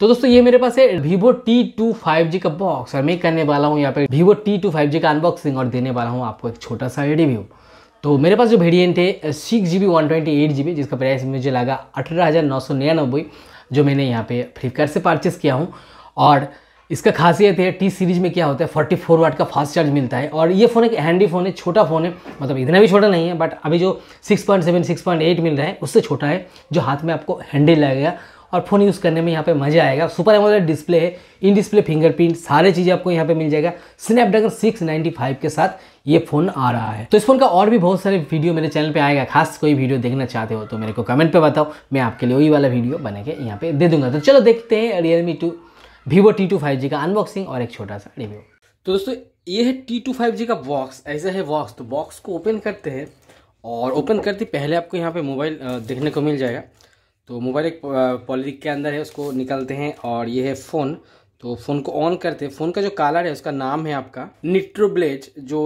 तो दोस्तों ये मेरे पास है Vivo T2 5G का बॉक्स और मैं करने वाला हूँ यहाँ पे Vivo T2 5G का अनबॉक्सिंग और देने वाला हूँ आपको एक छोटा सा रिव्यू तो मेरे पास जो वेरिएंट है six G B one twenty eight जी बी जिसका प्राइस मुझे लगा अठारह हज़ार नौ सौ निन्यानबे जो मैंने यहाँ पे फ्लिपकार्ट से परचेस किया हूँ और इसका खासियत है टी सीरीज़ में क्या होता है 44 फोर वाट का फास्ट चार्ज मिलता है और ये फ़ोन एक हैंडी फ़ोन है छोटा फ़ोन है मतलब इतना भी छोटा नहीं है बट अभी जो 6.7 6.8 मिल रहा है उससे छोटा है जो हाथ में आपको हैंडी लगेगा और फ़ोन यूज़ करने में यहाँ पे मज़ा आएगा सुपर एमोलेड डिस्प्ले है इन डिस्प्ले फिंगरप्रिंट सारे चीज़ें आपको यहाँ पे मिल जाएगा स्नैपड्रैगन 695 के साथ ये फ़ोन आ रहा है तो इस फ़ोन का और भी बहुत सारे वीडियो मेरे चैनल पे आएगा खास कोई वीडियो देखना चाहते हो तो मेरे को कमेंट पर बताओ मैं आपके लिए वही वाला वीडियो बना के यहाँ पे दे दूंगा तो चलो देखते हैं Realme to Vivo T two five G का अनबॉक्सिंग और एक छोटा सा रिव्यू तो दोस्तों ये है टी टू फाइव जी का बॉक्स ऐसा है बॉक्स तो बॉक्स को ओपन करते हैं और ओपन करते पहले आपको यहाँ पे मोबाइल देखने को मिल जाएगा तो मोबाइल एक पॉलिटिक के अंदर है उसको निकलते हैं और ये है फ़ोन तो फ़ोन को ऑन करते हैं फ़ोन का जो कलर है उसका नाम है आपका निट्रोब्लेज जो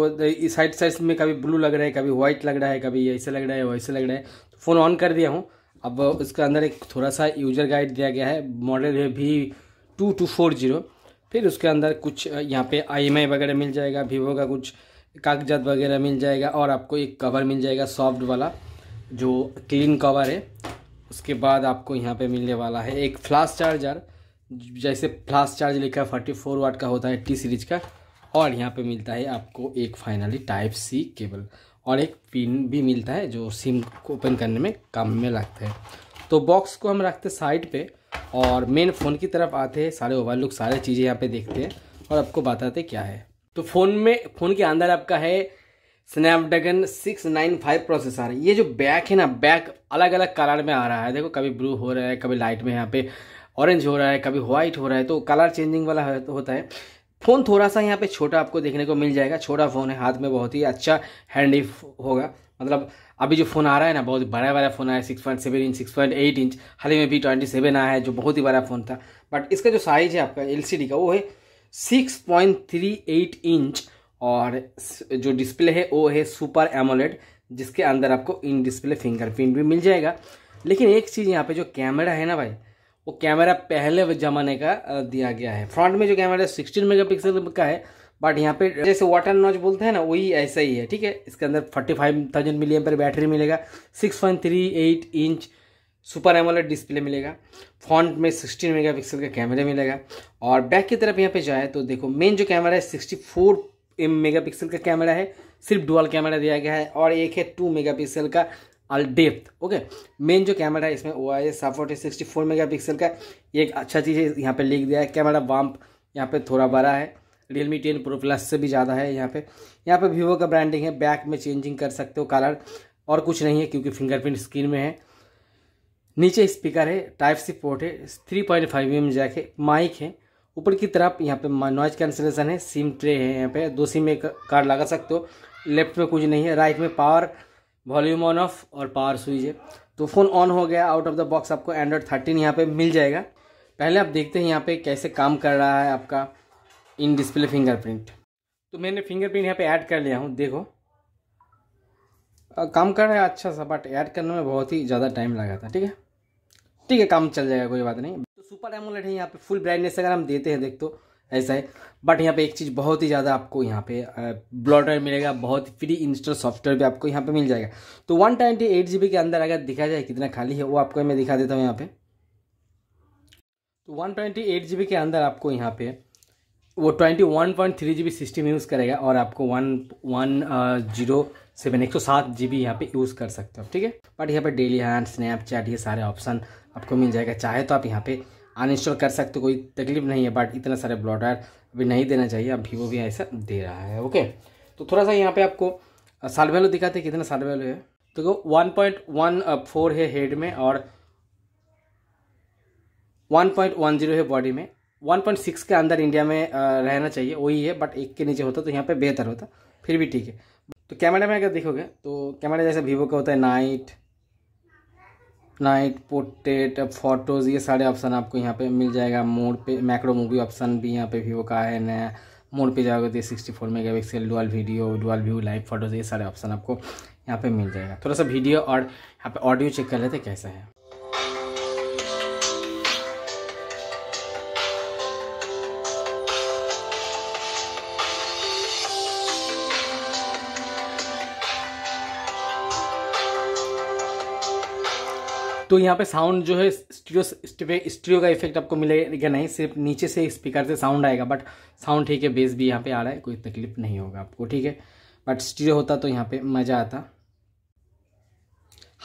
साइड साइड में कभी ब्लू लग रहा है कभी व्हाइट लग रहा है कभी ऐसे लग रहा है वैसे लग रहा है तो फ़ोन ऑन कर दिया हूँ अब उसके अंदर एक थोड़ा सा यूजर गाइड दिया गया है मॉडल है V two two four zero फिर उसके अंदर कुछ यहाँ पे आई वगैरह मिल जाएगा वीवो का कुछ कागजात वगैरह मिल जाएगा और आपको एक कवर मिल जाएगा सॉफ्ट वाला जो क्लीन कवर है उसके बाद आपको यहाँ पे मिलने वाला है एक फ्लास्ट चार्जर जैसे फ्लास्ट चार्ज लिखा फोर्टी फोर वाट का होता है टी सीरीज का और यहाँ पे मिलता है आपको एक फाइनली टाइप सी केबल और एक पिन भी मिलता है जो सिम को ओपन करने में काम में लगता है तो बॉक्स को हम रखते साइड पे और मेन फ़ोन की तरफ आते हैं सारे ओवर लुक सारे चीज़ें यहाँ पर देखते हैं और आपको बताते क्या है तो फ़ोन में फ़ोन के अंदर आपका है Snapdragon six nine five processor ये जो बैक है ना बैक अलग अलग कलर में आ रहा है देखो कभी ब्लू हो रहा है कभी लाइट में यहाँ पे ऑरेंज हो रहा है कभी व्हाइट हो रहा है तो कलर चेंजिंग वाला होता है फ़ोन थोड़ा सा यहाँ पे छोटा आपको देखने को मिल जाएगा छोटा फ़ोन है हाथ में बहुत ही अच्छा हैंडी होगा मतलब अभी जो फ़ोन आ रहा है ना बहुत बड़ा बड़ा फ़ोन आया six point seven inch six point eight inch हाल ही में भी ट्वेंटी सेवन आया है जो बहुत ही बड़ा फ़ोन था बट इसका जो साइज़ है आपका एल का वो है six point three eight inch और जो डिस्प्ले है वो है सुपर एमोलेड जिसके अंदर आपको इन डिस्प्ले फिंगरप्रिंट भी मिल जाएगा लेकिन एक चीज़ यहाँ पे जो कैमरा है ना भाई वो कैमरा पहले ज़माने का दिया गया है फ्रंट में जो कैमरा है सिक्सटीन पिक्सल का है बट यहाँ पे जैसे वाटर नॉच बोलते हैं ना वही ऐसा ही है ठीक है इसके अंदर फोर्टी फाइव थाउजेंड मिलियम पर बैटरी मिलेगा six point three eight inch super AMOLED display मिलेगा फ्रंट में सिक्सटीन मेगापिक्सल का कैमरा मिलेगा और बैक की तरफ यहाँ पे जाए तो देखो मेन जो कैमरा है सिक्सटी फोर मेगापिक्सल का कैमरा है सिर्फ डुअल कैमरा दिया गया है और एक है टू मेगापिक्सल का अल डेप्थ ओके मेन जो कैमरा है इसमें वो आई एस है सिक्सटी फोर मेगा पिक्सल का एक अच्छा चीज़ है यहाँ पे लिख दिया है कैमरा वाम्प यहाँ पे थोड़ा बड़ा है रियलमी टेन प्रो प्लस से भी ज़्यादा है यहाँ पे यहाँ पे वीवो का ब्रांडिंग है बैक में चेंजिंग कर सकते हो कलर और कुछ नहीं है क्योंकि फिंगरप्रिंट स्क्रीन में है नीचे स्पीकर है टाइप सी पोर्ट है three point five M jack है माइक है ऊपर की तरफ यहाँ पे नॉइज कैंसिलेशन है सिम ट्रे है यहाँ पे दो सिम में कार्ड लगा सकते हो लेफ्ट में कुछ नहीं है राइट में पावर वॉल्यूम ऑन ऑफ और पावर स्विच है तो फ़ोन ऑन हो गया आउट ऑफ द बॉक्स आपको एंड्रॉयड थर्टीन यहाँ पे मिल जाएगा पहले आप देखते हैं यहाँ पे कैसे काम कर रहा है आपका इन डिस्प्ले फिंगरप्रिंट तो मैंने फिंगरप्रिंट यहाँ पे ऐड कर लिया हूँ देखो काम कर रहा है अच्छा सा बट ऐड करने में बहुत ही ज़्यादा टाइम लगा था ठीक है ठीक है काम चल जाएगा कोई बात नहीं सुपर एमोलेट है यहाँ पे फुल ब्राइटनेस अगर हम देते हैं देख तो ऐसा है बट यहाँ पे एक चीज़ बहुत ही ज़्यादा आपको यहाँ पे ब्लॉटर मिलेगा बहुत फ्री इंस्टॉल सॉफ्टवेयर भी आपको यहाँ पे मिल जाएगा तो one twenty eight G B के अंदर अगर दिखा जाए कितना खाली है वो आपको मैं दिखा देता हूँ यहाँ पे तो one twenty eight G B के अंदर आपको यहाँ पे वो twenty one point three G B system use करेगा और आपको वन वन जीरो सेवन एक सौ सात जी बी यहाँ पे यूज़ कर सकते हो ठीक है बट यहाँ पे डेली हैंड स्नैपचैट ये सारे ऑप्शन आपको मिल जाएगा चाहे तो आप यहाँ पे अनइंस्टॉल कर सकते हो कोई तकलीफ नहीं है बट इतना सारे ब्लॉडर अभी नहीं देना चाहिए अब वीवो भी ऐसा दे रहा है ओके तो थोड़ा सा यहाँ पे आपको साल वैल्यू दिखाते हैं कितना साल वैल्यू है तो वन पॉइंट वन फोर है हेड में और वन पॉइंट वन जीरो है बॉडी में वन पॉइंट सिक्स के अंदर इंडिया में रहना चाहिए वही है बट एक के नीचे होता तो यहाँ पे बेहतर होता फिर भी ठीक है तो कैमरा में अगर देखोगे तो कैमरा जैसे वीवो का होता है नाइट नाइट पोर्ट्रेट फोटोज़ ये सारे ऑप्शन आपको यहाँ पे मिल जाएगा मोड पे मैक्रो मूवी ऑप्शन भी यहाँ पे वीवो का है नया मोड पे जाओगे तो sixty four mega pixel dual video dual view live photos ये सारे ऑप्शन आपको यहाँ पे मिल जाएगा थोड़ा सा वीडियो और यहाँ पे ऑडियो चेक कर लेते कैसा है तो यहाँ पे साउंड जो है स्टीरियो स्टीरियो का इफेक्ट आपको मिलेगा नहीं सिर्फ नीचे से स्पीकर से साउंड आएगा बट साउंड ठीक है बेस भी यहाँ पे आ रहा है कोई तकलीफ नहीं होगा आपको ठीक है बट स्टीरियो होता तो यहाँ पे मज़ा आता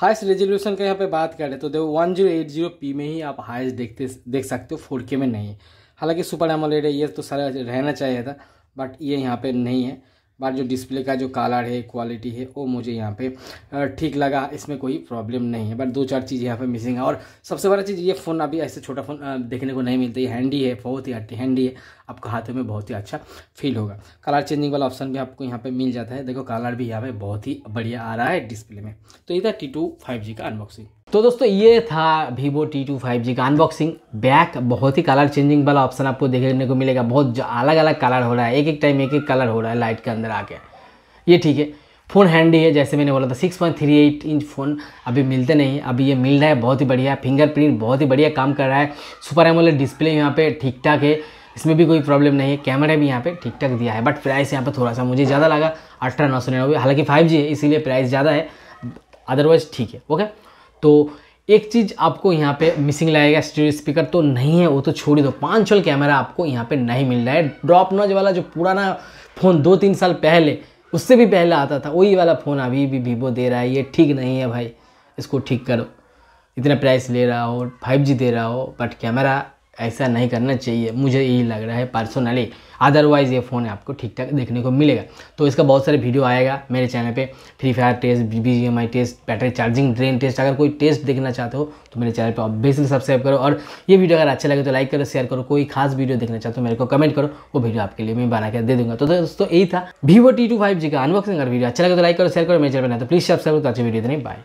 हाइस्ट रेजोल्यूशन का यहाँ पे बात करें तो देखो one zero eight zero P में ही आप हाइस्ट देखते देख सकते हो फोर के में नहीं हालांकि सुपर एमोलेड है ये तो सारा रहना चाहिए था बट ये यहाँ पे नहीं है बार जो डिस्प्ले का जो कलर है क्वालिटी है वो मुझे यहाँ पे ठीक लगा इसमें कोई प्रॉब्लम नहीं है बट दो चार चीज़ यहाँ पे मिसिंग है और सबसे बड़ा चीज़ ये फ़ोन अभी ऐसे छोटा फ़ोन देखने को नहीं मिलता ये हैंडी है बहुत ही हैंडी है आपको हाथों में बहुत ही अच्छा फील होगा कलर चेंजिंग वाला ऑप्शन भी आपको यहाँ पर मिल जाता है देखो कलर भी यहाँ पर बहुत ही बढ़िया आ रहा है डिस्प्ले में तो ये था टी टू फाइव जी का अनबॉक्सिंग तो दोस्तों ये था Vivo T2 5G का अनबॉक्सिंग बैक बहुत ही कलर चेंजिंग वाला ऑप्शन आपको देखने को मिलेगा बहुत अलग अलग कलर हो रहा है एक एक टाइम एक एक कलर हो रहा है लाइट के अंदर आके ये ठीक है फ़ोन हैंडी है जैसे मैंने बोला था 6.38 इंच फ़ोन अभी मिलते नहीं अभी ये मिल रहा है बहुत ही बढ़िया फिंगरप्रिंट बहुत ही बढ़िया काम कर रहा है सुपर एमोलेड डिस्प्ले यहाँ पे ठीक ठाक है इसमें भी कोई प्रॉब्लम नहीं है कैमरा भी यहाँ पे ठीक ठाक दिया है बट प्राइस यहाँ पर थोड़ा सा मुझे ज़्यादा लगा अठारह नौ सौ हालांकि फाइव है इसीलिए प्राइस ज़्यादा है अदरवाइज़ ठीक है ओके तो एक चीज़ आपको यहाँ पे मिसिंग लगेगा स्टीरियो स्पीकर तो नहीं है वो तो छोड़ ही दो पाँच छोल कैमरा आपको यहाँ पे नहीं मिल रहा है ड्रॉप नॉज वाला जो पुराना फ़ोन दो तीन साल पहले उससे भी पहले आता था वही वाला फ़ोन अभी भी वीवो दे रहा है ये ठीक नहीं है भाई इसको ठीक करो इतना प्राइस ले रहा हो फाइव जी दे रहा हो बट कैमरा ऐसा नहीं करना चाहिए मुझे यही लग रहा है पर्सनली अदरवाइज़ ये फ़ोन आपको ठीक ठाक देखने को मिलेगा तो इसका बहुत सारे वीडियो आएगा मेरे चैनल पे Free Fire test B test battery charging drain test अगर कोई टेस्ट देखना चाहते हो तो मेरे चैनल पे ऑब्वियसली सब्सक्राइब करो और ये वीडियो अगर अच्छा लगे तो लाइक करो शेयर करो कोई खास वीडियो देखना चाहते हो मेरे को कमेंट करो वो वीडियो आपके लिए मैं बना कर दे दूँगा तो दोस्तों यही था Vivo T two five G का अनबॉक्सिंग अगर वीडियो अच्छा लगे तो लाइक करो शेयर करो मेरे चैनल पर तो प्लीज़ सब्सक्राइब करो तो अच्छी वीडियो देने बाय